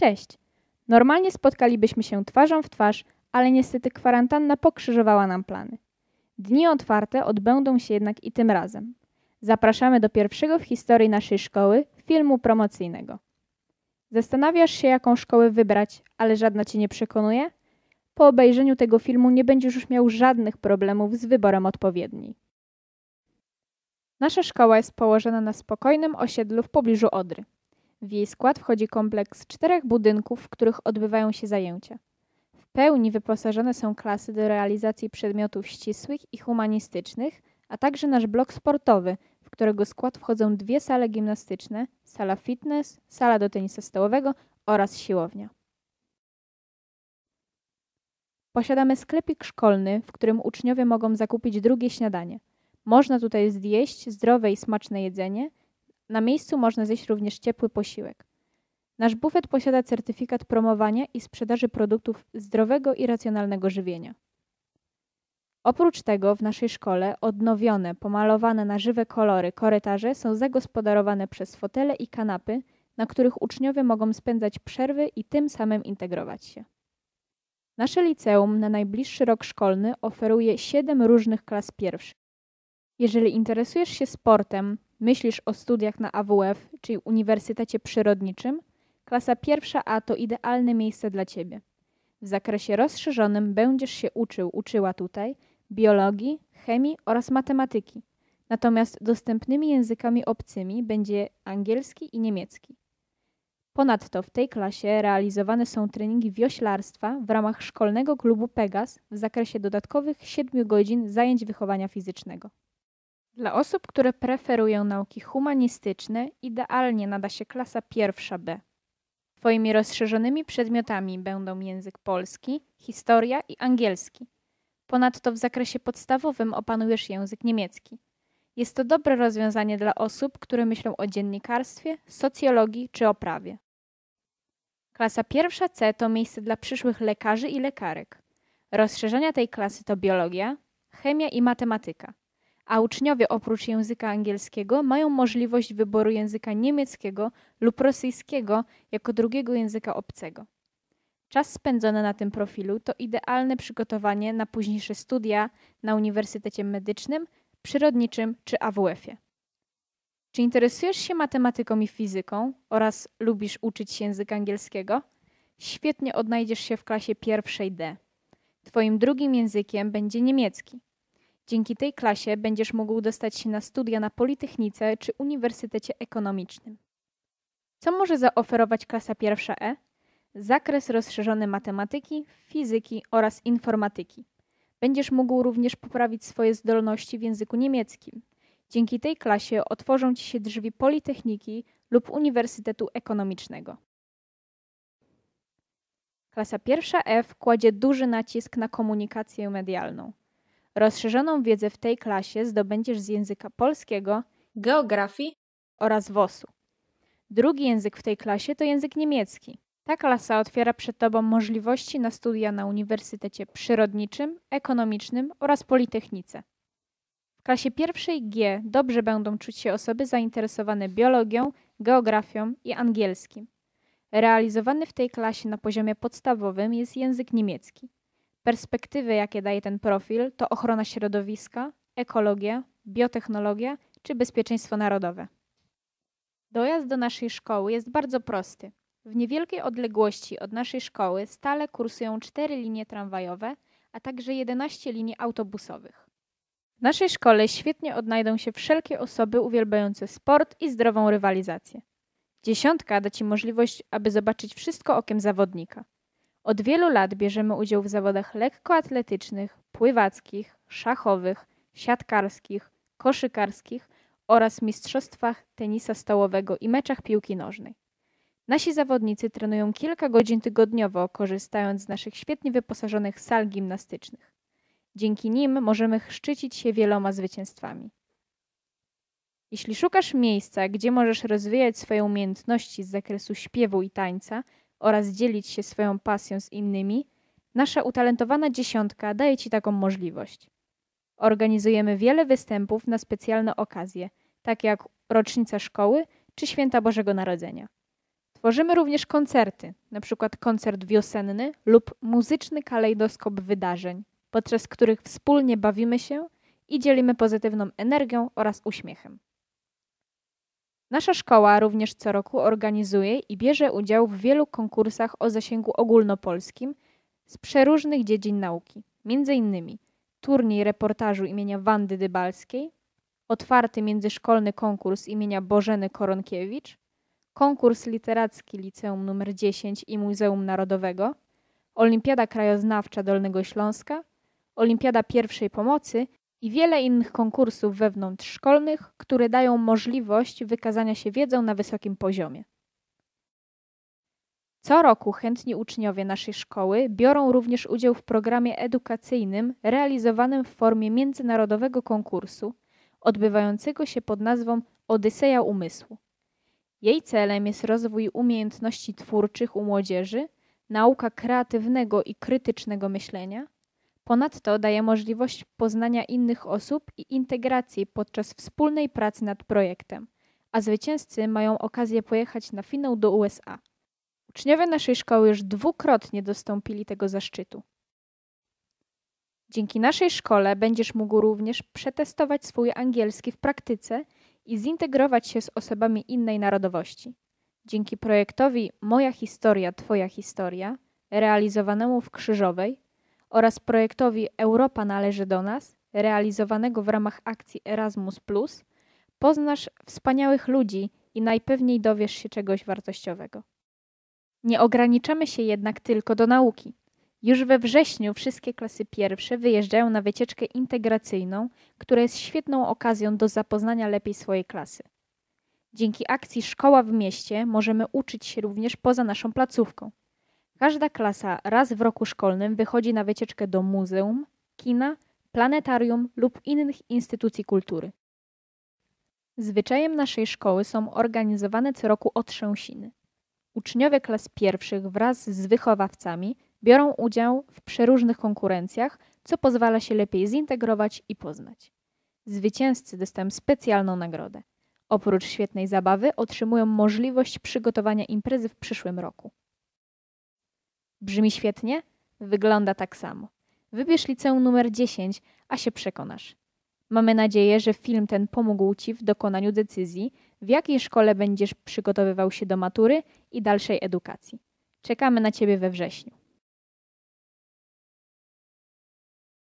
Cześć! Normalnie spotkalibyśmy się twarzą w twarz, ale niestety kwarantanna pokrzyżowała nam plany. Dni otwarte odbędą się jednak i tym razem. Zapraszamy do pierwszego w historii naszej szkoły filmu promocyjnego. Zastanawiasz się, jaką szkołę wybrać, ale żadna cię nie przekonuje? Po obejrzeniu tego filmu nie będziesz już miał żadnych problemów z wyborem odpowiedniej. Nasza szkoła jest położona na spokojnym osiedlu w pobliżu Odry. W jej skład wchodzi kompleks czterech budynków, w których odbywają się zajęcia. W pełni wyposażone są klasy do realizacji przedmiotów ścisłych i humanistycznych, a także nasz blok sportowy, w którego skład wchodzą dwie sale gimnastyczne, sala fitness, sala do tenisa stołowego oraz siłownia. Posiadamy sklepik szkolny, w którym uczniowie mogą zakupić drugie śniadanie. Można tutaj zjeść zdrowe i smaczne jedzenie – na miejscu można zjeść również ciepły posiłek. Nasz bufet posiada certyfikat promowania i sprzedaży produktów zdrowego i racjonalnego żywienia. Oprócz tego w naszej szkole odnowione, pomalowane na żywe kolory korytarze są zagospodarowane przez fotele i kanapy, na których uczniowie mogą spędzać przerwy i tym samym integrować się. Nasze liceum na najbliższy rok szkolny oferuje siedem różnych klas pierwszych. Jeżeli interesujesz się sportem, myślisz o studiach na AWF, czyli Uniwersytecie Przyrodniczym, klasa pierwsza A to idealne miejsce dla Ciebie. W zakresie rozszerzonym będziesz się uczył, uczyła tutaj biologii, chemii oraz matematyki. Natomiast dostępnymi językami obcymi będzie angielski i niemiecki. Ponadto w tej klasie realizowane są treningi wioślarstwa w ramach szkolnego klubu Pegas w zakresie dodatkowych 7 godzin zajęć wychowania fizycznego. Dla osób, które preferują nauki humanistyczne, idealnie nada się klasa pierwsza B. Twoimi rozszerzonymi przedmiotami będą język polski, historia i angielski. Ponadto w zakresie podstawowym opanujesz język niemiecki. Jest to dobre rozwiązanie dla osób, które myślą o dziennikarstwie, socjologii czy o prawie. Klasa pierwsza C to miejsce dla przyszłych lekarzy i lekarek. Rozszerzenia tej klasy to biologia, chemia i matematyka a uczniowie oprócz języka angielskiego mają możliwość wyboru języka niemieckiego lub rosyjskiego jako drugiego języka obcego. Czas spędzony na tym profilu to idealne przygotowanie na późniejsze studia na Uniwersytecie Medycznym, Przyrodniczym czy AWF-ie. Czy interesujesz się matematyką i fizyką oraz lubisz uczyć się języka angielskiego? Świetnie odnajdziesz się w klasie pierwszej D. Twoim drugim językiem będzie niemiecki. Dzięki tej klasie będziesz mógł dostać się na studia na Politechnice czy Uniwersytecie Ekonomicznym. Co może zaoferować klasa pierwsza E? Zakres rozszerzony matematyki, fizyki oraz informatyki. Będziesz mógł również poprawić swoje zdolności w języku niemieckim. Dzięki tej klasie otworzą ci się drzwi Politechniki lub Uniwersytetu Ekonomicznego. Klasa pierwsza F e kładzie duży nacisk na komunikację medialną. Rozszerzoną wiedzę w tej klasie zdobędziesz z języka polskiego, geografii oraz WOS-u. Drugi język w tej klasie to język niemiecki. Ta klasa otwiera przed Tobą możliwości na studia na Uniwersytecie Przyrodniczym, Ekonomicznym oraz Politechnice. W klasie pierwszej G dobrze będą czuć się osoby zainteresowane biologią, geografią i angielskim. Realizowany w tej klasie na poziomie podstawowym jest język niemiecki. Perspektywy, jakie daje ten profil, to ochrona środowiska, ekologia, biotechnologia czy bezpieczeństwo narodowe. Dojazd do naszej szkoły jest bardzo prosty. W niewielkiej odległości od naszej szkoły stale kursują cztery linie tramwajowe, a także 11 linii autobusowych. W naszej szkole świetnie odnajdą się wszelkie osoby uwielbiające sport i zdrową rywalizację. Dziesiątka da Ci możliwość, aby zobaczyć wszystko okiem zawodnika – od wielu lat bierzemy udział w zawodach lekkoatletycznych, pływackich, szachowych, siatkarskich, koszykarskich oraz mistrzostwach tenisa stołowego i meczach piłki nożnej. Nasi zawodnicy trenują kilka godzin tygodniowo, korzystając z naszych świetnie wyposażonych sal gimnastycznych. Dzięki nim możemy szczycić się wieloma zwycięstwami. Jeśli szukasz miejsca, gdzie możesz rozwijać swoje umiejętności z zakresu śpiewu i tańca, oraz dzielić się swoją pasją z innymi, nasza utalentowana dziesiątka daje Ci taką możliwość. Organizujemy wiele występów na specjalne okazje, takie jak rocznica szkoły czy święta Bożego Narodzenia. Tworzymy również koncerty, np. koncert wiosenny lub muzyczny kalejdoskop wydarzeń, podczas których wspólnie bawimy się i dzielimy pozytywną energią oraz uśmiechem. Nasza szkoła również co roku organizuje i bierze udział w wielu konkursach o zasięgu ogólnopolskim z przeróżnych dziedzin nauki, m.in. turniej reportażu imienia Wandy Dybalskiej, otwarty międzyszkolny konkurs imienia Bożeny Koronkiewicz, konkurs literacki Liceum nr 10 i Muzeum Narodowego, Olimpiada Krajoznawcza Dolnego Śląska, Olimpiada Pierwszej Pomocy i wiele innych konkursów wewnątrzszkolnych, które dają możliwość wykazania się wiedzą na wysokim poziomie. Co roku chętni uczniowie naszej szkoły biorą również udział w programie edukacyjnym realizowanym w formie międzynarodowego konkursu, odbywającego się pod nazwą Odyseja Umysłu. Jej celem jest rozwój umiejętności twórczych u młodzieży, nauka kreatywnego i krytycznego myślenia, Ponadto daje możliwość poznania innych osób i integracji podczas wspólnej pracy nad projektem, a zwycięzcy mają okazję pojechać na finał do USA. Uczniowie naszej szkoły już dwukrotnie dostąpili tego zaszczytu. Dzięki naszej szkole będziesz mógł również przetestować swój angielski w praktyce i zintegrować się z osobami innej narodowości. Dzięki projektowi Moja historia, Twoja historia, realizowanemu w Krzyżowej, oraz projektowi Europa należy do nas, realizowanego w ramach akcji Erasmus, poznasz wspaniałych ludzi i najpewniej dowiesz się czegoś wartościowego. Nie ograniczamy się jednak tylko do nauki. Już we wrześniu wszystkie klasy pierwsze wyjeżdżają na wycieczkę integracyjną, która jest świetną okazją do zapoznania lepiej swojej klasy. Dzięki akcji Szkoła w mieście możemy uczyć się również poza naszą placówką. Każda klasa raz w roku szkolnym wychodzi na wycieczkę do muzeum, kina, planetarium lub innych instytucji kultury. Zwyczajem naszej szkoły są organizowane co roku otrzęsiny. Uczniowie klas pierwszych wraz z wychowawcami biorą udział w przeróżnych konkurencjach, co pozwala się lepiej zintegrować i poznać. Zwycięzcy dostają specjalną nagrodę. Oprócz świetnej zabawy otrzymują możliwość przygotowania imprezy w przyszłym roku. Brzmi świetnie? Wygląda tak samo. Wybierz liceum numer 10, a się przekonasz. Mamy nadzieję, że film ten pomógł Ci w dokonaniu decyzji, w jakiej szkole będziesz przygotowywał się do matury i dalszej edukacji. Czekamy na Ciebie we wrześniu.